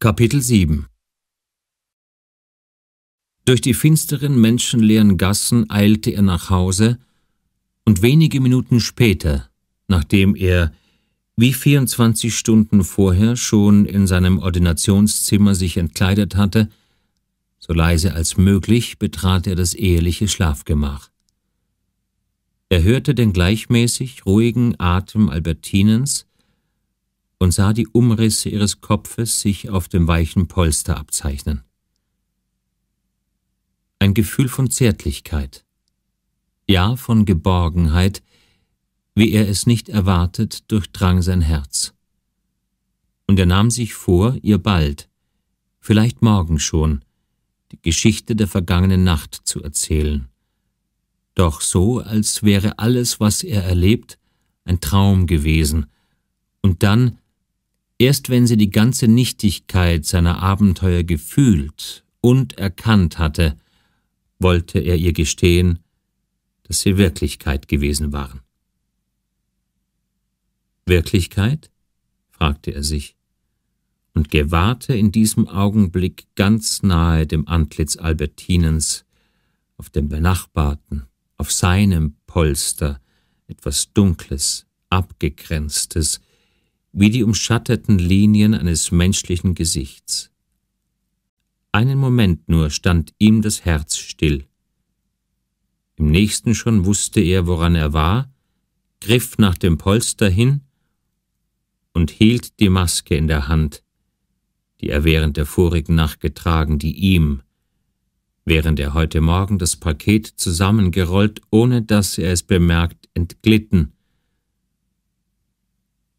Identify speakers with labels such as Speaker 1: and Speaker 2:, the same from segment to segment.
Speaker 1: Kapitel 7 Durch die finsteren, menschenleeren Gassen eilte er nach Hause, und wenige Minuten später, nachdem er wie 24 Stunden vorher schon in seinem Ordinationszimmer sich entkleidet hatte, so leise als möglich betrat er das eheliche Schlafgemach. Er hörte den gleichmäßig ruhigen Atem Albertinens, und sah die Umrisse ihres Kopfes sich auf dem weichen Polster abzeichnen. Ein Gefühl von Zärtlichkeit, ja von Geborgenheit, wie er es nicht erwartet, durchdrang sein Herz. Und er nahm sich vor, ihr bald, vielleicht morgen schon, die Geschichte der vergangenen Nacht zu erzählen. Doch so, als wäre alles, was er erlebt, ein Traum gewesen, und dann Erst wenn sie die ganze Nichtigkeit seiner Abenteuer gefühlt und erkannt hatte, wollte er ihr gestehen, dass sie Wirklichkeit gewesen waren. Wirklichkeit? fragte er sich und gewahrte in diesem Augenblick ganz nahe dem Antlitz Albertinens, auf dem benachbarten, auf seinem Polster, etwas Dunkles, Abgegrenztes, wie die umschatteten Linien eines menschlichen Gesichts. Einen Moment nur stand ihm das Herz still. Im nächsten schon wusste er, woran er war, griff nach dem Polster hin und hielt die Maske in der Hand, die er während der vorigen Nacht getragen, die ihm, während er heute Morgen das Paket zusammengerollt, ohne dass er es bemerkt, entglitten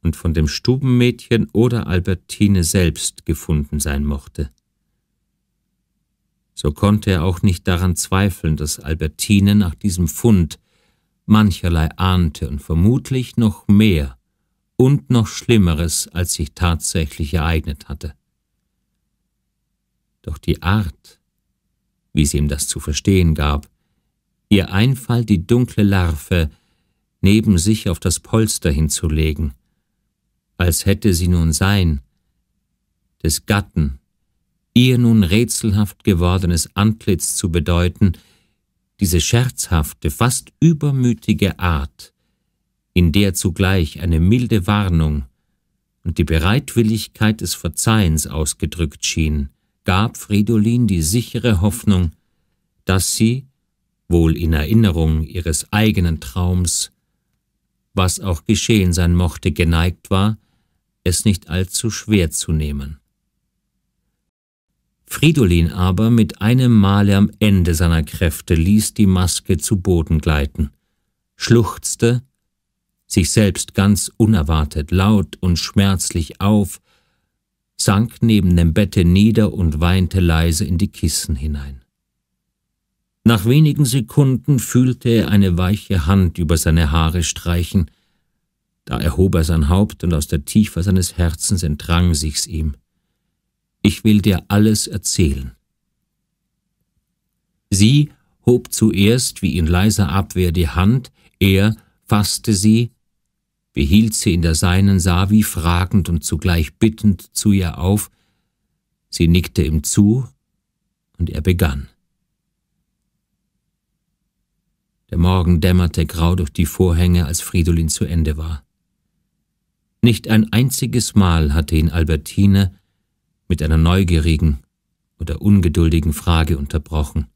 Speaker 1: und von dem Stubenmädchen oder Albertine selbst gefunden sein mochte. So konnte er auch nicht daran zweifeln, dass Albertine nach diesem Fund mancherlei ahnte und vermutlich noch mehr und noch Schlimmeres, als sich tatsächlich ereignet hatte. Doch die Art, wie sie ihm das zu verstehen gab, ihr Einfall, die dunkle Larve neben sich auf das Polster hinzulegen, als hätte sie nun sein, des Gatten, ihr nun rätselhaft gewordenes Antlitz zu bedeuten, diese scherzhafte, fast übermütige Art, in der zugleich eine milde Warnung und die Bereitwilligkeit des Verzeihens ausgedrückt schien, gab Fridolin die sichere Hoffnung, dass sie, wohl in Erinnerung ihres eigenen Traums, was auch geschehen sein mochte, geneigt war, es nicht allzu schwer zu nehmen. Fridolin aber mit einem Male am Ende seiner Kräfte ließ die Maske zu Boden gleiten, schluchzte, sich selbst ganz unerwartet laut und schmerzlich auf, sank neben dem Bette nieder und weinte leise in die Kissen hinein. Nach wenigen Sekunden fühlte er eine weiche Hand über seine Haare streichen, da erhob er sein Haupt und aus der Tiefe seines Herzens entrang sich's ihm. Ich will dir alles erzählen. Sie hob zuerst wie in leiser Abwehr die Hand, er fasste sie, behielt sie in der seinen, sah wie fragend und zugleich bittend zu ihr auf, sie nickte ihm zu, und er begann. Der Morgen dämmerte grau durch die Vorhänge, als Fridolin zu Ende war. Nicht ein einziges Mal hatte ihn Albertine mit einer neugierigen oder ungeduldigen Frage unterbrochen.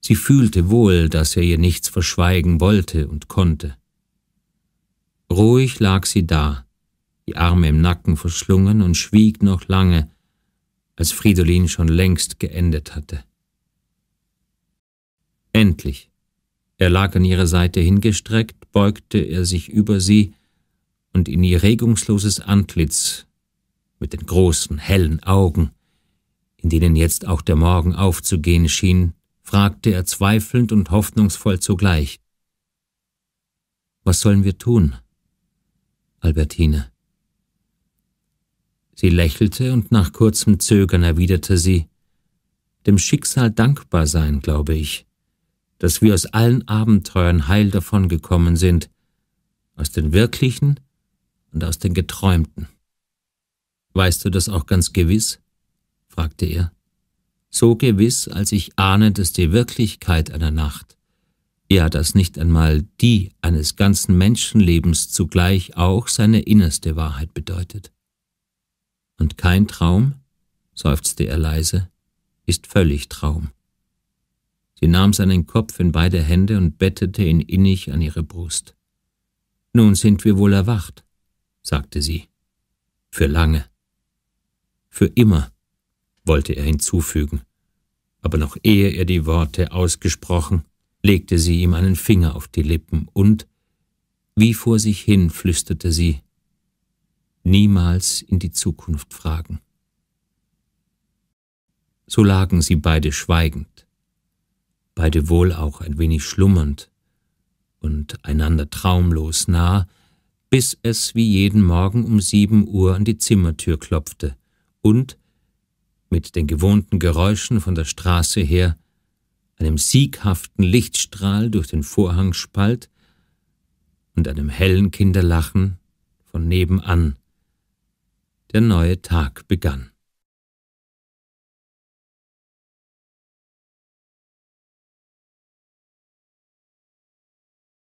Speaker 1: Sie fühlte wohl, dass er ihr nichts verschweigen wollte und konnte. Ruhig lag sie da, die Arme im Nacken verschlungen und schwieg noch lange, als Fridolin schon längst geendet hatte. Endlich. Er lag an ihrer Seite hingestreckt, beugte er sich über sie, und in ihr regungsloses Antlitz mit den großen, hellen Augen, in denen jetzt auch der Morgen aufzugehen schien, fragte er zweifelnd und hoffnungsvoll zugleich. Was sollen wir tun, Albertine? Sie lächelte und nach kurzem Zögern erwiderte sie, dem Schicksal dankbar sein, glaube ich, dass wir aus allen Abenteuern heil davongekommen sind, aus den wirklichen und aus den Geträumten. Weißt du das auch ganz gewiss? fragte er. So gewiss, als ich ahne, dass die Wirklichkeit einer Nacht, ja, dass nicht einmal die eines ganzen Menschenlebens zugleich auch seine innerste Wahrheit bedeutet. Und kein Traum, seufzte er leise, ist völlig Traum. Sie nahm seinen Kopf in beide Hände und bettete ihn innig an ihre Brust. Nun sind wir wohl erwacht, sagte sie. Für lange. Für immer, wollte er hinzufügen, aber noch ehe er die Worte ausgesprochen, legte sie ihm einen Finger auf die Lippen und, wie vor sich hin, flüsterte sie, niemals in die Zukunft fragen. So lagen sie beide schweigend, beide wohl auch ein wenig schlummernd und einander traumlos nah, bis es wie jeden Morgen um sieben Uhr an die Zimmertür klopfte und, mit den gewohnten Geräuschen von der Straße her, einem sieghaften Lichtstrahl durch den Vorhang spalt und einem hellen Kinderlachen von nebenan, der neue Tag begann.